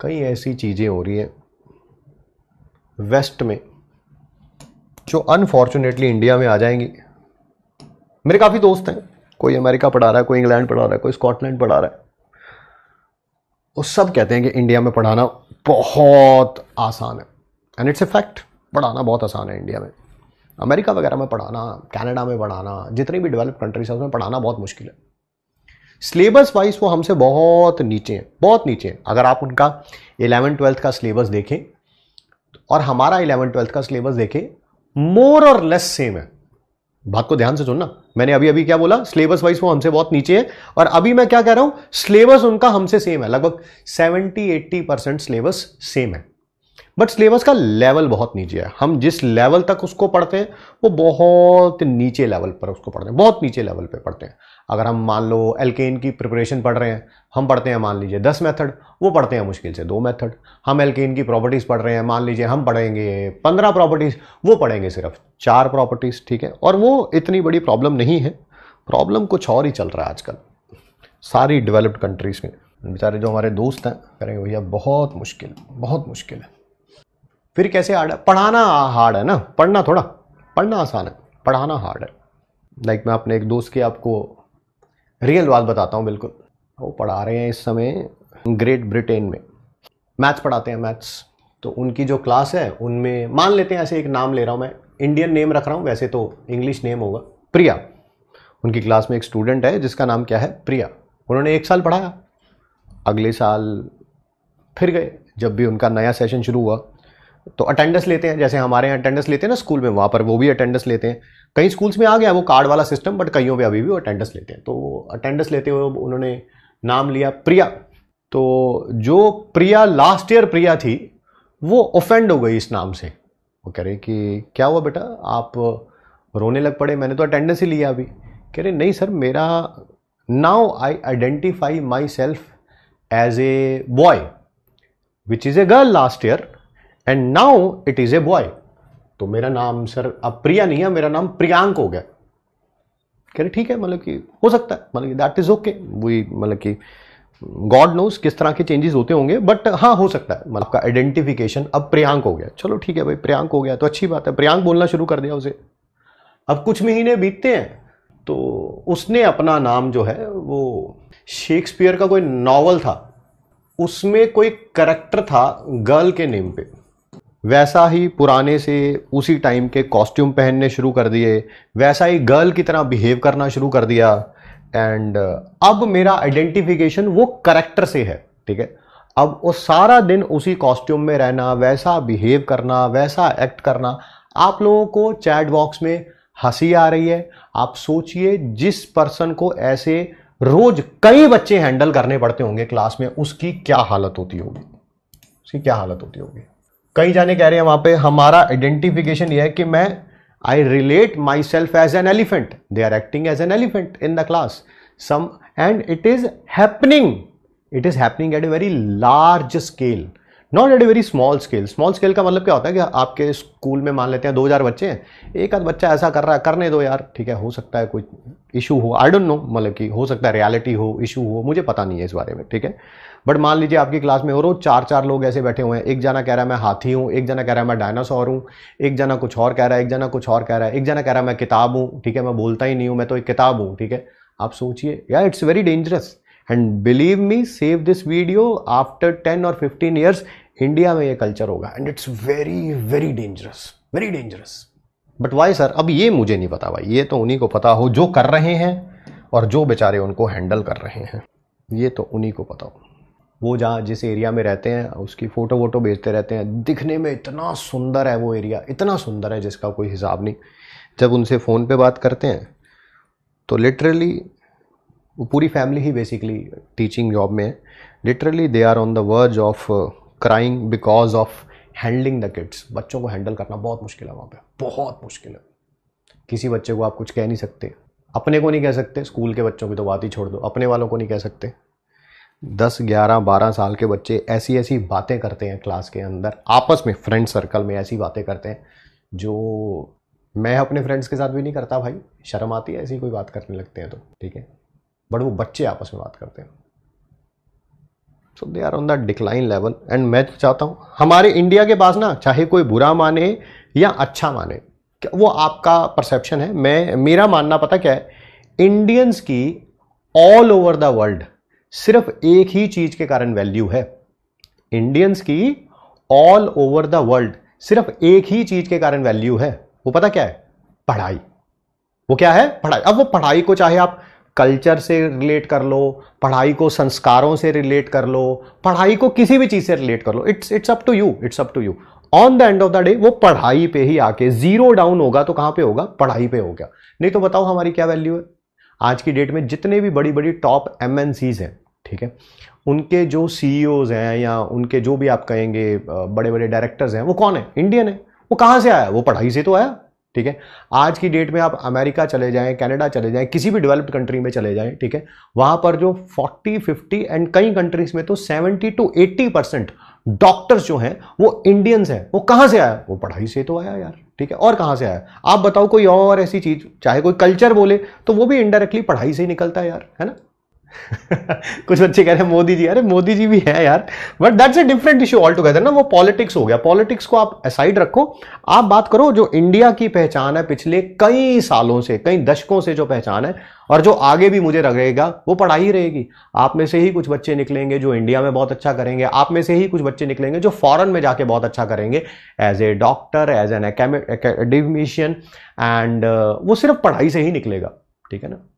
कई ऐसी चीज़ें हो रही हैं वेस्ट में जो अनफॉर्चुनेटली इंडिया में आ जाएंगी मेरे काफ़ी दोस्त हैं कोई अमेरिका पढ़ा रहा है कोई इंग्लैंड पढ़ा रहा है कोई स्कॉटलैंड पढ़ा रहा है वो सब कहते हैं कि इंडिया में पढ़ाना बहुत आसान है एंड इट्स ए फैक्ट पढ़ाना बहुत आसान है इंडिया में अमेरिका वगैरह में पढ़ाना कनाडा में पढ़ाना जितनी भी डेवलप कंट्रीज है उसमें पढ़ाना बहुत मुश्किल है सिलेबस वाइज वो हमसे बहुत नीचे हैं बहुत नीचे हैं अगर आप उनका इलेवन ट्वेल्थ का सिलेबस देखें और हमारा इलेवन ट्वेल्थ का सिलेबस देखें मोर और लेस सेम है बात को ध्यान से सुनना मैंने अभी अभी क्या बोला सिलेबस वाइज वो हमसे बहुत नीचे है और अभी मैं क्या कह रहा हूं सिलेबस उनका हमसे सेम है लगभग seventy eighty percent syllabus same है बट सिलेबस का लेवल बहुत नीचे है हम जिस लेवल तक उसको पढ़ते हैं वो बहुत नीचे लेवल पर उसको पढ़ते हैं बहुत नीचे लेवल पे पढ़ते हैं अगर हम मान लो एल्केन की प्रिपरेशन पढ़ रहे हैं हम पढ़ते हैं मान लीजिए दस मेथड वो पढ़ते हैं मुश्किल से दो मेथड हम एल्केन की प्रॉपर्टीज़ पढ़ रहे हैं मान लीजिए हम पढ़ेंगे पंद्रह प्रॉपर्टीज़ वो पढ़ेंगे सिर्फ चार प्रॉपर्टीज़ ठीक है और वो इतनी बड़ी प्रॉब्लम नहीं है प्रॉब्लम कुछ और ही चल रहा है आजकल सारी डेवलप्ड कंट्रीज़ में बेचारे जो हमारे दोस्त हैं करेंगे भैया बहुत मुश्किल बहुत मुश्किल है फिर कैसे हार्ड है पढ़ाना हार्ड है ना पढ़ना थोड़ा पढ़ना आसान है पढ़ाना हार्ड है लाइक मैं अपने एक दोस्त की आपको रियल बात बताता हूँ बिल्कुल वो पढ़ा रहे हैं इस समय ग्रेट ब्रिटेन में मैथ्स पढ़ाते हैं मैथ्स तो उनकी जो क्लास है उनमें मान लेते हैं ऐसे एक नाम ले रहा हूँ मैं इंडियन नेम रख रहा हूँ वैसे तो इंग्लिश नेम होगा प्रिया उनकी क्लास में एक स्टूडेंट है जिसका नाम क्या है प्रिया उन्होंने एक साल पढ़ाया अगले साल फिर गए जब भी उनका नया सेशन शुरू हुआ तो अटेंडेंस लेते हैं जैसे हमारे यहाँ अटेंडेंस लेते हैं ना स्कूल में वहाँ पर वो भी अटेंडेंस लेते हैं कई स्कूल्स में आ गया वो कार्ड वाला सिस्टम बट कईयों पर अभी भी वो अटेंडेंस लेते हैं तो वो अटेंडेंस लेते हुए उन्होंने नाम लिया प्रिया तो जो प्रिया लास्ट ईयर प्रिया थी वो ऑफेंड हो गई इस नाम से वो कह रहे कि क्या हुआ बेटा आप रोने लग पड़े मैंने तो अटेंडेंस ही लिया अभी कह रहे नहीं सर मेरा now I identify myself as a boy which is a girl last year and now it is a boy तो मेरा नाम सर अब प्रिया नहीं है मेरा नाम प्रियांक हो गया कह रहे ठीक है मतलब कि हो सकता है मतलब कि दैट इज ओके वही मतलब कि गॉड नोज किस तरह के चेंजेस होते होंगे बट हाँ हो सकता है मतलब आपका आइडेंटिफिकेशन अब प्रियांक हो गया चलो ठीक है भाई प्रियांक हो गया तो अच्छी बात है प्रियांक बोलना शुरू कर दिया उसे अब कुछ महीने बीतते हैं तो उसने अपना नाम जो है वो शेक्सपियर का कोई नावल था उसमें कोई करेक्टर था गर्ल के नेम पे वैसा ही पुराने से उसी टाइम के कॉस्ट्यूम पहनने शुरू कर दिए वैसा ही गर्ल की तरह बिहेव करना शुरू कर दिया एंड uh, अब मेरा आइडेंटिफिकेशन वो करेक्टर से है ठीक है अब वो सारा दिन उसी कॉस्ट्यूम में रहना वैसा बिहेव करना वैसा एक्ट करना आप लोगों को चैट बॉक्स में हंसी आ रही है आप सोचिए जिस पर्सन को ऐसे रोज कई बच्चे हैंडल करने पड़ते होंगे क्लास में उसकी क्या हालत होती होगी उसकी क्या हालत होती होगी कई जाने कह रहे हैं वहां पे हमारा आइडेंटिफिकेशन ये है कि मैं I relate myself as an elephant they are acting as an elephant in the class some and it is happening it is happening at a very large scale not at a very small scale small scale का मतलब क्या होता है कि आपके school में मान लेते हैं दो हज़ार बच्चे हैं एक आध बच्चा ऐसा कर रहा है करने दो यार ठीक है हो सकता है कोई इशू हो आई डोंट नो मतलब कि हो सकता है रियलिटी हो इशू हो मुझे पता नहीं है इस बारे में ठीक है बट मान लीजिए आपकी क्लास में हो रो चार चार लोग ऐसे बैठे हुए हैं एक जना कह रहा है मैं हाथी हूँ एक जना कह रहा है मैं डायनासोर हूँ एक जना कुछ और कह रहा है एक जना कुछ और कह रहा है एक जना कह रहा है मैं किताब हूँ ठीक है मैं बोलता ही नहीं हूँ मैं तो एक किताब हूँ ठीक है आप सोचिए या it's very dangerous and believe me save this video after ten और फिफ्टीन ईयर्स इंडिया में ये कल्चर होगा and it's very very dangerous very dangerous but why sir अब ये मुझे नहीं पता भाई ये तो उन्हीं को पता हो जो कर रहे हैं और जो बेचारे उनको हैंडल कर रहे हैं ये तो उन्हीं को पता हो वो जहाँ जिस एरिया में रहते हैं उसकी फ़ोटो वोटो भेजते रहते हैं दिखने में इतना सुंदर है वो एरिया इतना सुंदर है जिसका कोई हिसाब नहीं जब उनसे फ़ोन पे बात करते हैं तो लिटरली वो पूरी फैमिली ही बेसिकली टीचिंग जॉब में है literally they are on the verge of crying because of handling the kids बच्चों को हैंडल करना बहुत मुश्किल है वहाँ पे बहुत मुश्किल है किसी बच्चे को आप कुछ कह नहीं सकते अपने को नहीं कह सकते स्कूल के बच्चों की तो बात ही छोड़ दो अपने वालों को नहीं कह सकते दस ग्यारह बारह साल के बच्चे ऐसी ऐसी बातें करते हैं क्लास के अंदर आपस में फ्रेंड सर्कल में ऐसी बातें करते हैं जो मैं अपने फ्रेंड्स के साथ भी नहीं करता भाई शर्म आती है ऐसी कोई बात करने लगते हैं तो ठीक है बट वो बच्चे आपस में बात करते हैं so they are on the decline level and मैं तो चाहता हूँ हमारे इंडिया के पास ना चाहे कोई बुरा माने या अच्छा माने वो आपका परसेप्शन है मैं मेरा मानना पता क्या है इंडियंस की ऑल ओवर द वर्ल्ड सिर्फ एक ही चीज के कारण वैल्यू है इंडियंस की ऑल ओवर द वर्ल्ड सिर्फ एक ही चीज के कारण वैल्यू है वो पता क्या है पढ़ाई वो क्या है पढ़ाई अब वो पढ़ाई को चाहे आप कल्चर से रिलेट कर लो पढ़ाई को संस्कारों से रिलेट कर लो पढ़ाई को किसी भी चीज़ से रिलेट कर लो it's it's up to you it's up to you on the end of the day वो पढ़ाई पे ही आके जीरो डाउन होगा तो कहां पे होगा पढ़ाई पे गया नहीं तो बताओ हमारी क्या वैल्यू है आज की डेट में जितने भी बड़ी बड़ी टॉप एम हैं ठीक है उनके जो सी e हैं या उनके जो भी आप कहेंगे बड़े बड़े डायरेक्टर्स हैं वो कौन है इंडियन है वो कहाँ से आया वो पढ़ाई से तो आया ठीक है आज की डेट में आप अमेरिका चले जाएं कनाडा चले जाएं किसी भी डेवलप्ड कंट्री में चले जाएं ठीक है वहां पर जो 40, 50 एंड कई कंट्रीज में तो 70 टू 80 परसेंट डॉक्टर्स जो हैं वो इंडियंस हैं वो कहाँ से आया वो पढ़ाई से तो आया यार ठीक है और कहाँ से आया आप बताओ कोई और ऐसी चीज़ चाहे कोई कल्चर बोले तो वो भी इनडायरेक्टली पढ़ाई से ही निकलता है यार है ना कुछ बच्चे कह रहे हैं मोदी जी अरे मोदी जी भी है यार but that's a different issue altogether ना वो पॉलिटिक्स हो गया पॉलिटिक्स को आप असाइड रखो आप बात करो जो इंडिया की पहचान है पिछले कई सालों से कई दशकों से जो पहचान है और जो आगे भी मुझे लगेगा वो पढ़ाई रहेगी आप में से ही कुछ बच्चे निकलेंगे जो इंडिया में बहुत अच्छा करेंगे आप में से ही कुछ बच्चे निकलेंगे जो फॉरन में जाके बहुत अच्छा करेंगे as a doctor as an academician and वो सिर्फ पढ़ाई से ही निकलेगा ठीक है ना